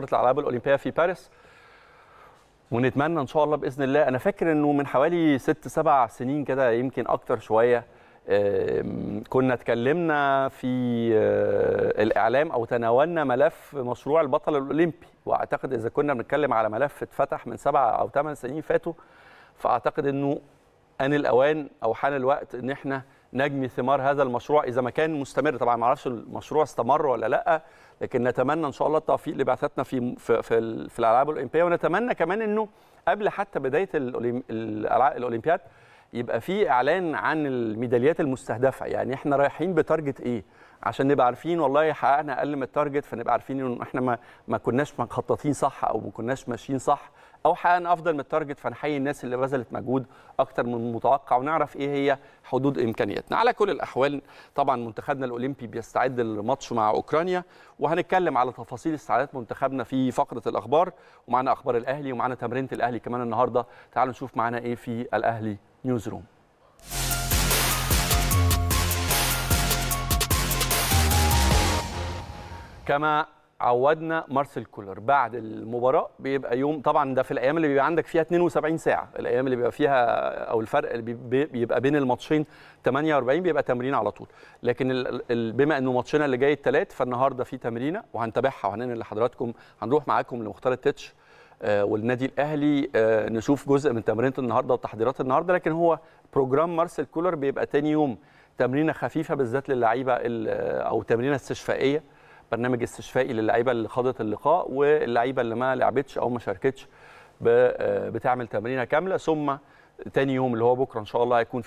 كره الالعاب الاولمبيه في باريس ونتمنى ان شاء الله باذن الله انا فاكر انه من حوالي ست سبع سنين كده يمكن اكتر شويه كنا اتكلمنا في آه، الاعلام او تناولنا ملف مشروع البطل الاولمبي واعتقد اذا كنا بنتكلم على ملف اتفتح من سبع او ثمان سنين فاتوا فاعتقد انه ان الاوان او حان الوقت ان احنا نجم ثمار هذا المشروع اذا ما كان مستمر طبعا ما اعرفش المشروع استمر ولا لا لكن نتمنى ان شاء الله التوفيق لبعثتنا في في في, في الالعاب الاولمبيه ونتمنى كمان انه قبل حتى بدايه الالعاب الأولمبياد يبقى في اعلان عن الميداليات المستهدفه يعني احنا رايحين بتارجت ايه عشان نبقى عارفين والله حققنا اقل من التارجت فنبقى عارفين ان احنا ما, ما كناش مخططين صح او ما كناش ماشيين صح او حققنا افضل من التارجت فنحيي الناس اللي بذلت مجهود اكتر من المتوقع ونعرف ايه هي حدود امكانياتنا على كل الاحوال طبعا منتخبنا الاولمبي بيستعد للماتش مع اوكرانيا وهنتكلم على تفاصيل استعدادات منتخبنا في فقره الاخبار ومعنا اخبار الاهلي ومعنا تمرينه الاهلي كمان النهارده تعالوا نشوف معنا ايه في الاهلي نيوز روم كما عودنا مارسيل كولر بعد المباراه بيبقى يوم طبعا ده في الايام اللي بيبقى عندك فيها 72 ساعه الايام اللي بيبقى فيها او الفرق اللي بيبقى بين الماتشين 48 بيبقى تمرين على طول لكن بما انه ماتشنا اللي جاي الثلاث فالنهارده في تمرينه وهنتابعها وهننقل لحضراتكم هنروح معاكم لمختار التتش آه، والنادي الاهلي آه، نشوف جزء من تمرينه النهارده وتحضيرات النهارده لكن هو بروجرام مارسيل كولر بيبقى تاني يوم تمرينه خفيفه بالذات للعيبه آه، او تمرينه استشفائيه برنامج استشفائي للعيبه اللي خاضت اللقاء واللعيبه اللي ما لعبتش او ما شاركتش بتعمل تمرينه كامله ثم تاني يوم اللي هو بكره ان شاء الله هيكون في